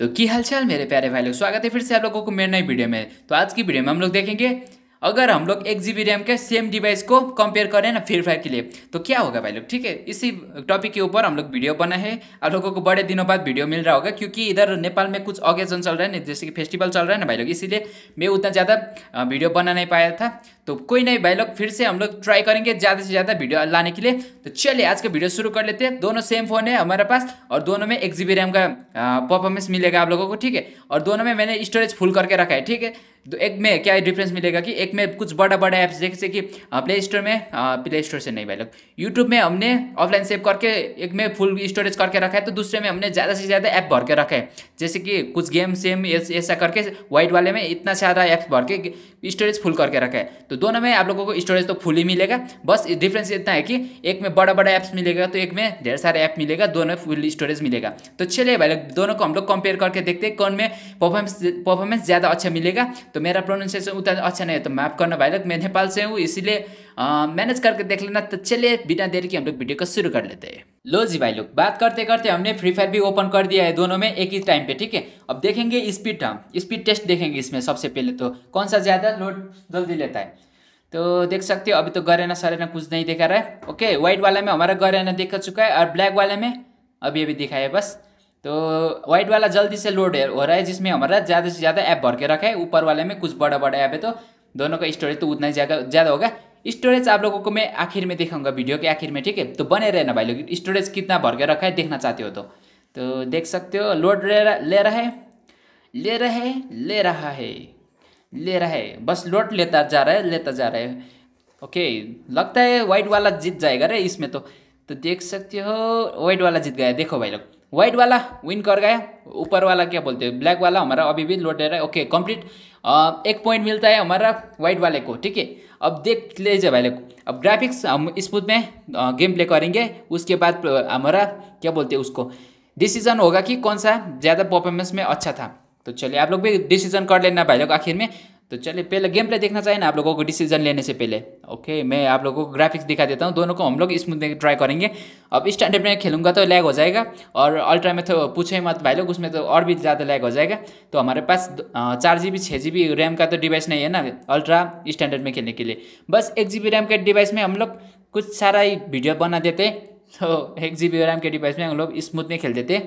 तो की हालचाल मेरे प्यारे भाई लोग स्वागत है फिर से आप लोगों को मेरे नई वीडियो में तो आज की वीडियो में हम लोग देखेंगे अगर हम लोग एक जी बी रैम के सेम डिवाइस को कंपेयर करें ना फ्री फायर के लिए तो क्या होगा भाई लोग ठीक है इसी टॉपिक के ऊपर हम लोग वीडियो बना है आप लोगों को बड़े दिनों बाद वीडियो मिल रहा होगा क्योंकि इधर नेपाल में कुछ ऑगेजन चल रहा है ना जैसे कि फेस्टिवल चल रहा है ना भाई लोग इसीलिए मैं उतना ज़्यादा वीडियो बना नहीं पाया था तो कोई नहीं भाई लोग फिर से हम लोग ट्राई करेंगे ज़्यादा से ज़्यादा वीडियो लाने के लिए तो चलिए आज का वीडियो शुरू कर लेते हैं दोनों सेम फ़ोन है हमारे पास और दोनों में एक जी रैम का परफॉर्मेंस मिलेगा आप लोगों को ठीक है और दोनों में मैंने स्टोरेज फुल करके रखा है ठीक है तो एक में क्या डिफरेंस मिलेगा कि एक में कुछ बड़ा बड़ा ऐप्स जैसे कि प्ले स्टोर में प्ले स्टोर से नहीं भाई लोग यूट्यूब में हमने ऑफलाइन सेव करके एक में फुल स्टोरेज करके रखा है तो दूसरे में हमने ज़्यादा से ज़्यादा ऐप भर के रखा है जैसे कि कुछ गेम सेम ऐसा करके वाइट वाले में इतना ज़्यादा ऐप्स भर के स्टोरेज फुल करके रखा है तो दोनों में आप लोगों को स्टोरेज तो फुल ही मिलेगा बस डिफरेंस इतना है कि एक में बड़ा बड़ा ऐप्स मिलेगा तो एक में ढेर सारे ऐप मिलेगा दोनों फुल स्टोरेज मिलेगा तो चलिए भाई लोग दोनों को हम लोग कंपेयर करके देखते हैं कौन में परफॉर्मेंस परफॉर्मेंस ज़्यादा अच्छा मिलेगा तो मेरा प्रोनाउंसिएशन उतना अच्छा नहीं है तो माफ़ करना भाई लोग मैं नेपाल से हूँ इसीलिए मैनेज करके देख लेना तो चलिए बिना देर के हम लोग वीडियो को शुरू कर लेते हैं लो जी भाई लोग बात करते करते हमने फ्री फायर भी ओपन कर दिया है दोनों में एक ही टाइम पे ठीक है अब देखेंगे स्पीड हम स्पीड टेस्ट देखेंगे इसमें सबसे पहले तो कौन सा ज़्यादा लोड जल्दी लेता है तो देख सकते हो अभी तो गरेना सरेना कुछ नहीं दिखा रहा है ओके व्हाइट वाले में हमारा गरेना देख चुका है और ब्लैक वाले में अभी अभी दिखाया बस तो वाइट वाला जल्दी से लोड हो रहा है जिसमें हमारा ज़्यादा से ज़्यादा ऐप भर के रखा है ऊपर वाले में कुछ बड़ा बड़ा ऐप है तो दोनों का स्टोरेज तो उतना ही ज़्यादा ज़्यादा होगा स्टोरेज आप लोगों को मैं आखिर में दिखाऊंगा वीडियो के आखिर में ठीक है तो बने रहना भाई लोग स्टोरेज कितना भर के रखा है देखना चाहते हो तो तो देख सकते हो लोड ले रहा ले रहा है ले रहा है ले रहा है ले रहा है बस लोड लेता जा रहा है लेता जा रहा है ओके लगता है वाइट वाला जीत जाएगा रे इसमें तो तो देख सकते हो वाइट वाला जीत गया देखो भाई लोग वाइट वाला विन कर गया ऊपर वाला क्या बोलते हो ब्लैक वाला हमारा अभी भी लौट रहा है ओके कंप्लीट एक पॉइंट मिलता है हमारा वाइट वाले को ठीक है अब देख लीजिए भाई लोग अब ग्राफिक्स हम स्मूथ में गेम प्ले करेंगे उसके बाद हमारा क्या बोलते हैं उसको डिसीजन होगा कि कौन सा ज़्यादा परफॉर्मेंस में अच्छा था तो चलिए आप लोग भी डिसीजन कर लेना भाई लोग आखिर में तो चलिए पहले गेम प्ले देखना चाहिए ना आप लोगों को डिसीजन लेने से पहले ओके मैं आप लोगों को ग्राफिक्स दिखा देता हूँ दोनों को हम लोग स्मूथ ट्राई करेंगे अब स्टैंडर्ड में खेलूंगा तो लैग हो जाएगा और अल्ट्रा में तो पूछे मत भाई लोग उसमें तो और भी ज़्यादा लैग हो जाएगा तो हमारे पास चार जी बी छः जी बी रैम का तो डिवाइस नहीं है ना अल्ट्रा स्टैंडर्ड में खेलने के लिए बस एक जी बी रैम के डिवाइस में हम लोग कुछ सारा ही वीडियो बना देते तो एक जी बी रैम के डिवाइस में हम लोग स्मूथ में खेल देते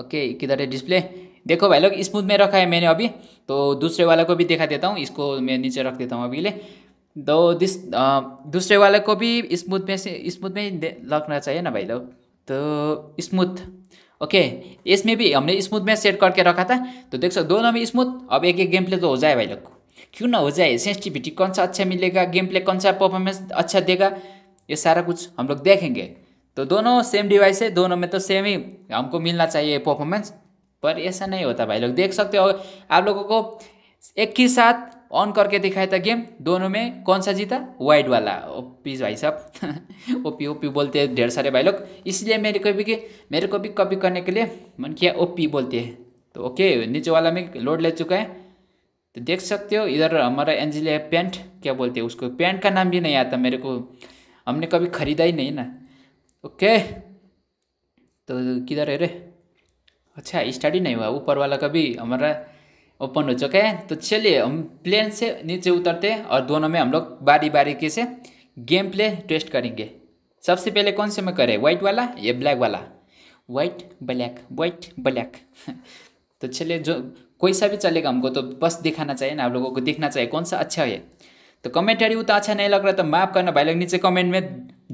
ओके किधर है डिस्प्ले देखो भाई लोग स्मूथ में रखा है मैंने अभी तो दूसरे वाले को भी दिखा देता हूँ इसको मैं नीचे रख देता हूँ अभी ले तो दिस दूसरे वाले को भी स्मूथ में से स्मूथ में रखना चाहिए ना भाई लोग तो स्मूथ ओके इसमें भी हमने स्मूथ में सेट करके रखा था तो देख सकते दोनों में स्मूथ अब एक एक गेम प्ले तो हो जाए भाई लोग को क्यों ना हो जाए सेंसिटिविटी कौन सा अच्छा मिलेगा गेम प्ले कौन सा परफॉर्मेंस अच्छा देगा ये सारा कुछ हम लोग देखेंगे तो दोनों सेम डिवाइस है दोनों में तो सेम ही हमको मिलना चाहिए परफॉर्मेंस पर ऐसा नहीं होता भाई लोग देख सकते हो आप लोगों को एक ही साथ ऑन करके दिखाया था गेम दोनों में कौन सा जीता वाइड वाला ओपी भाई साहब ओपी ओपी बोलते हैं ढेर सारे भाई लोग इसलिए मेरे को भी के मेरे को भी कॉपी करने के लिए मन किया ओपी बोलते हैं तो ओके नीचे वाला में लोड ले चुका है तो देख सकते हो इधर हमारा एंजिले है पेंट क्या बोलते हैं उसको पेंट का नाम भी नहीं आता मेरे को हमने कभी खरीदा ही नहीं ना ओके तो किधर है रे अच्छा स्टडी नहीं हुआ ऊपर वाला कभी हमारा ओपन हो चुका है तो चलिए हम प्लेन से नीचे उतरते हैं और दोनों में हम लोग बारी बारीकी से गेम प्ले टेस्ट करेंगे सबसे पहले कौन से में करें व्हाइट वाला या ब्लैक वाला व्हाइट ब्लैक वाइट ब्लैक तो चलिए जो कोई सा भी चलेगा हमको तो बस दिखाना चाहिए ना आप लोगों को देखना चाहिए कौन सा अच्छा है तो कमेंटरी उतना अच्छा नहीं लग रहा तो माफ़ करना भाई लोग नीचे कमेंट में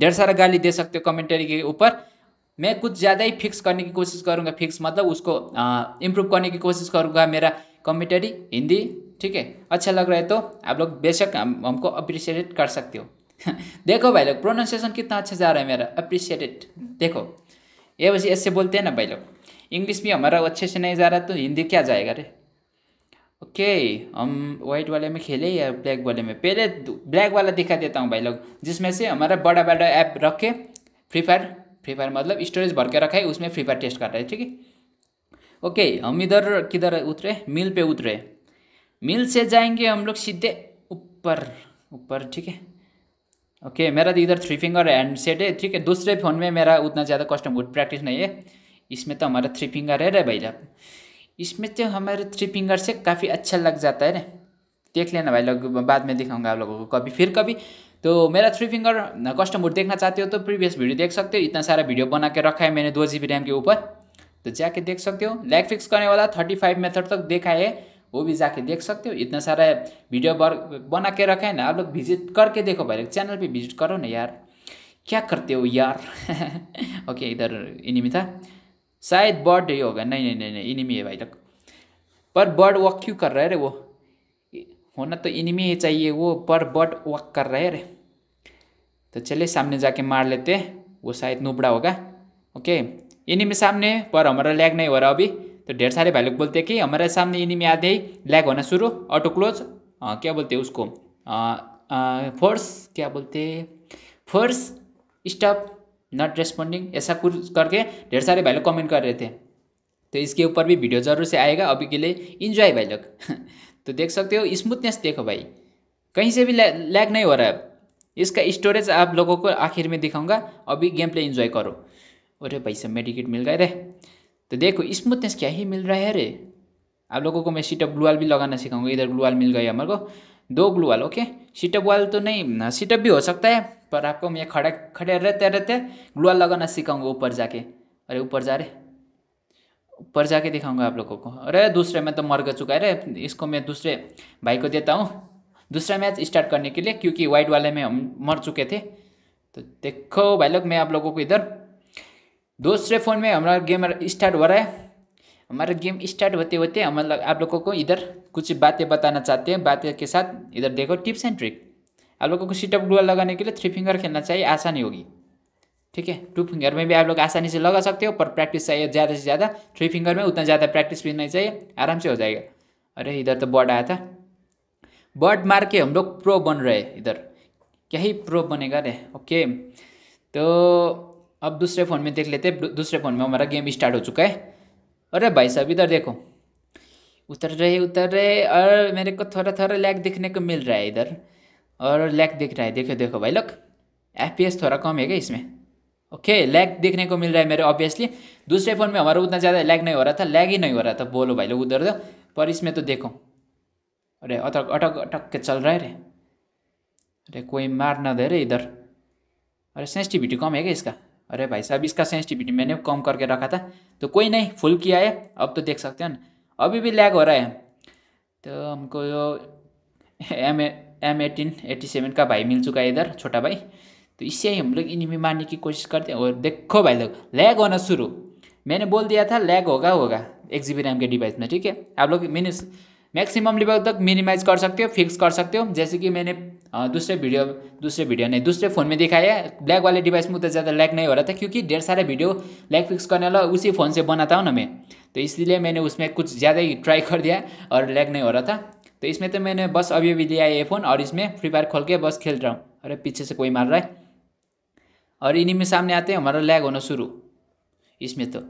ढेर सारा गाली दे सकते हो कमेंटरी के ऊपर मैं कुछ ज़्यादा ही फिक्स करने की कोशिश करूँगा फिक्स मतलब उसको इम्प्रूव करने की कोशिश करूँगा मेरा कॉमेटरी हिंदी ठीक है अच्छा लग रहा है तो आप लोग बेशक हम, हमको अप्रिशिएट कर सकते हो देखो भाई लोग प्रोनाउंसिएशन कितना अच्छा जा रहा है मेरा अप्रिशिएटेड देखो ये बस ऐसे बोलते हैं ना भाई लोग इंग्लिश भी हमारा अच्छे से नहीं जा रहा तो हिंदी क्या जाएगा रे ओके हम वाइट वाले में खेले या ब्लैक वाले में पहले ब्लैक वाला दिखा देता हूँ भाई लोग जिसमें से हमारा बड़ा बड़ा ऐप रख के फ्री फायर फ्री फायर मतलब स्टोरेज भर के रखा है उसमें फ्री फायर टेस्ट कर रहा है ठीक है ओके हम इधर किधर उतरे मिल पे उतरे मिल से जाएंगे हम लोग सीधे ऊपर ऊपर ठीक है ओके मेरा तो इधर थ्री फिंगर एंड सेट है ठीक है दूसरे फ़ोन में मेरा उतना ज़्यादा कस्टम गुड प्रैक्टिस नहीं है इसमें तो हमारा थ्री फिंगर है रे भाई जब इसमें तो हमारे थ्री फिंगर से काफ़ी अच्छा लग जाता है ना देख लेना भाई लोग बाद में दिखाऊंगा आप लोगों को कभी फिर कभी तो मेरा थ्री फिंगर कस्टम देखना चाहते हो तो प्रीवियस वीडियो देख सकते हो इतना सारा वीडियो बना के रखा है मैंने दो जी बी रैम के ऊपर तो जाके देख सकते हो लेग फिक्स करने वाला थर्टी फाइव मेथड तक देखा है वो भी जाके देख सकते हो इतना सारा वीडियो बना के रखा है ना आप लोग विजिट करके देखो भाई चैनल पर विजिट करो ना यार क्या करते हो यार ओके इधर इनिमी था शायद बर्ड ही होगा नहीं नहीं नहीं नहीं इनिमी है भाई तक पर बर्ड वॉक क्यों कर रहा है रे वो होना तो इनमें ही चाहिए वो पर बर्ड वॉक कर रहे है रे तो चलिए सामने जाके मार लेते वो शायद नुबड़ा होगा ओके इन्हीं में सामने पर हमारा लैग नहीं हो रहा अभी तो ढेर सारे भाई लोग बोलते हैं कि हमारे सामने इन्हीं में आते ही लैग होना शुरू ऑटो क्लोज हाँ, क्या बोलते उसको फोर्स क्या बोलते फोर्स स्टॉप नॉट रेस्पॉन्डिंग ऐसा कुछ करके ढेर सारे भाई लोग कमेंट कर रहे थे तो इसके ऊपर भी वीडियो जरूर से आएगा अभी के लिए इन्जॉय भाई लोग तो देख सकते हो स्मूथनेस देखो भाई कहीं से भी लैग नहीं हो रहा है इसका स्टोरेज आप लोगों को आखिर में दिखाऊंगा अभी गेम प्ले इन्जॉय करो अरे भाई सब मेडिकेट मिल गए रे तो देखो स्मूथनेस क्या ही मिल रहा है रे आप लोगों को मैं सीटअप ग्लूवाल भी लगाना सिखाऊंगा इधर ग्लूवाल मिल गए हमारे को दो ग्लूवाल ओके सीटअप वाल तो नहीं सीटअप भी हो सकता है पर आपको मैं खड़ा खड़े रहते रहते ग्लूवाल लगाना सिखाऊंगा ऊपर जाके अरे ऊपर जा रहे ऊपर जाके दिखाऊंगा आप लोगों को अरे दूसरे में तो मर चुका है रे इसको मैं दूसरे भाई को देता हूँ दूसरा मैच स्टार्ट करने के लिए क्योंकि वाइट वाले में हम मर चुके थे तो देखो भाई लोग मैं आप लोगों को इधर दूसरे फ़ोन में हमारा गेम स्टार्ट हो रहा है हमारा गेम स्टार्ट होते होते हम लोग आप लोगों को इधर कुछ बातें बताना चाहते हैं बातें के साथ इधर देखो टिप्स एंड ट्रिक आप लोगों को सीटअप डुअल लगाने के लिए थ्री फिंगर खेलना चाहिए आसानी होगी ठीक है टू फिंगर में भी आप लोग आसानी से लगा सकते हो पर प्रैक्टिस चाहिए ज़्यादा से ज़्यादा थ्री फिंगर में उतना ज़्यादा प्रैक्टिस भी नहीं चाहिए आराम से हो जाएगा अरे इधर तो बॉर्ड आया था बर्ड मार के हम लोग प्रो बन रहे इधर क्या ही प्रो बनेगा रे ओके तो अब दूसरे फ़ोन में देख लेते हैं दूसरे फ़ोन में हमारा गेम स्टार्ट हो चुका है अरे भाई साहब इधर देखो उतर रहे उतर रहे और मेरे को थोड़ा थोड़ा लैग देखने को मिल रहा है इधर और लैग दिख रहा है देखो देखो भाई लोग एफ थोड़ा कम है क्या इसमें ओके लैग देखने को मिल रहा है मेरे ऑब्वियसली दूसरे फ़ोन में हमारा उतना ज़्यादा लैग नहीं हो रहा था लैग ही नहीं हो रहा था बोलो भाई लोग उधर दो पर इसमें तो देखो अरे अटक अटक अटक के चल रहा है रे अरे कोई मार ना दे रे इधर अरे सेंसिटिविटी कम है क्या इसका अरे भाई साहब इसका सेंसिटिविटी मैंने कम करके रखा था तो कोई नहीं फुल किया है अब तो देख सकते हो ना अभी भी लैग हो रहा है तो हमको जो M M eighteen eighty seven का भाई मिल चुका है इधर छोटा भाई तो इससे ही हम लोग में मारने की कोशिश करते हैं और देखो भाई लोग लैग होना शुरू मैंने बोल दिया था लैग होगा होगा एक जी बी रैम के डिवाइस में ठीक है आप लोग मैंने मैक्सिमम लेवल तक मिनिमाइज कर सकते हो फिक्स कर सकते हो जैसे कि मैंने दूसरे वीडियो दूसरे वीडियो नहीं दूसरे फ़ोन में दिखाया है ब्लैक वाले डिवाइस में उतना ज़्यादा लैग नहीं हो रहा था क्योंकि ढेर सारा वीडियो लैग फिक्स करने वाला उसी फ़ोन से बनाता हूँ ना मैं तो इसलिए मैंने उसमें कुछ ज़्यादा ही ट्राई कर दिया और लैग नहीं हो रहा था तो इसमें तो मैंने बस अभी अभी लिया है ये फ़ोन और इसमें फ्री फायर खोल के बस खेल रहा हूँ अरे पीछे से कोई मार रहा है और इन्हीं में सामने आते हैं हमारा लैग होना शुरू इसमें तो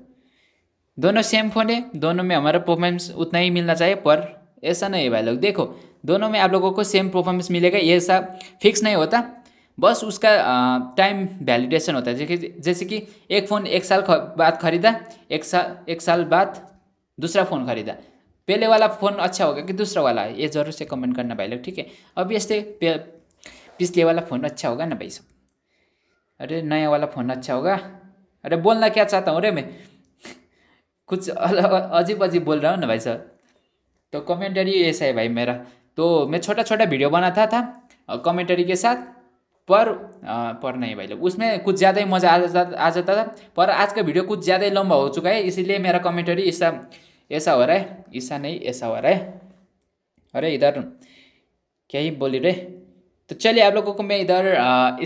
दोनों सेम फ़ोन है दोनों में हमारा परफॉर्मेंस उतना ही मिलना चाहिए पर ऐसा नहीं है भाई लोग देखो दोनों में आप लोगों को सेम परफॉर्मेंस मिलेगा ये ऐसा फिक्स नहीं होता बस उसका टाइम वैलिडेशन होता है जैसे जैसे कि एक फ़ोन एक साल बाद खरीदा एक साल एक साल बाद दूसरा फ़ोन खरीदा पहले वाला फ़ोन अच्छा होगा कि दूसरा वाला ये ज़रूर से कमेंट करना भाई लोग ठीक है अब ऐसे पिछले वाला फ़ोन अच्छा होगा ना भाई सब अरे नया वाला फ़ोन अच्छा होगा अरे बोलना क्या चाहता हूँ अरे मैं कुछ अजीब अजीब बोल रहा हूँ ना भाई साहब तो कमेंटरी ऐसा है भाई मेरा तो मैं छोटा छोटा वीडियो बनाता था, था कमेंटरी के साथ पर आ, पर नहीं भाई लोग उसमें कुछ ज़्यादा ही मज़ा आ जाता आ जाता था पर आज का वीडियो कुछ ज़्यादा ही लंबा हो चुका है इसीलिए मेरा कमेंटरी ऐसा ऐसा हो रहा है ऐसा नहीं ऐसा हो रहा है अरे इधर क्या ही बोली रे तो चलिए आप लोगों को मैं इधर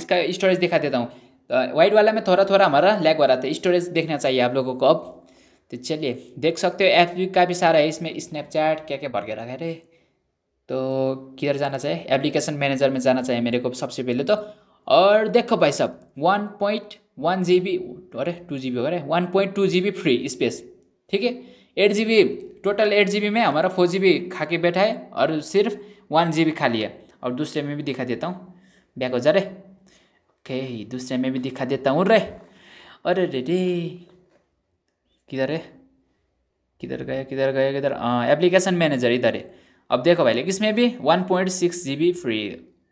इसका स्टोरेज दिखा देता हूँ वाइट वाला में थोड़ा थोड़ा हमारा लैग हो रहा था स्टोरेज देखना चाहिए आप लोगों को अब तो चलिए देख सकते हो ऐप भी काफ़ी सारा है इसमें स्नैपचैट क्या क्या भर के रखा है रे तो किधर जाना चाहिए एप्लीकेशन मैनेजर में जाना चाहिए मेरे को सबसे पहले तो और देखो भाई साहब one point one G B अरे टू जी बी अरे one point two G B free space ठीक है eight G B total eight G B में हमारा फोर जी बी खा के बैठा है और सिर्फ वन जी बी खाली है और दूसरे में भी दिखा देता हूँ बैक हो जा रे ओके दूसरे में भी दिखा देता हूँ रे अरे रे रे किधर है किधर गया किधर गया किधर हाँ एप्लीकेशन मैनेजर इधर है अब देखो भाई लेकिन इसमें भी one point six G B free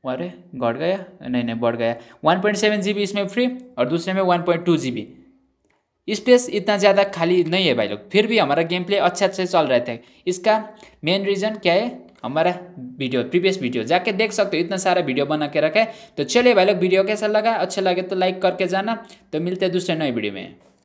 अरे घट गया नहीं नहीं बढ़ गया one point seven G B इसमें फ्री और दूसरे में one point two G B space इतना ज़्यादा खाली नहीं है भाई लोग फिर भी हमारा गेम प्ले अच्छे अच्छे चल रहे थे इसका मेन रीज़न क्या है हमारा वीडियो प्रीवियस वीडियो जाके देख सकते हो इतना सारा वीडियो बना के रखे तो चलिए भाई लोग वीडियो कैसा लगा अच्छा लगे तो लाइक करके जाना तो मिलते हैं दूसरे नए वीडियो में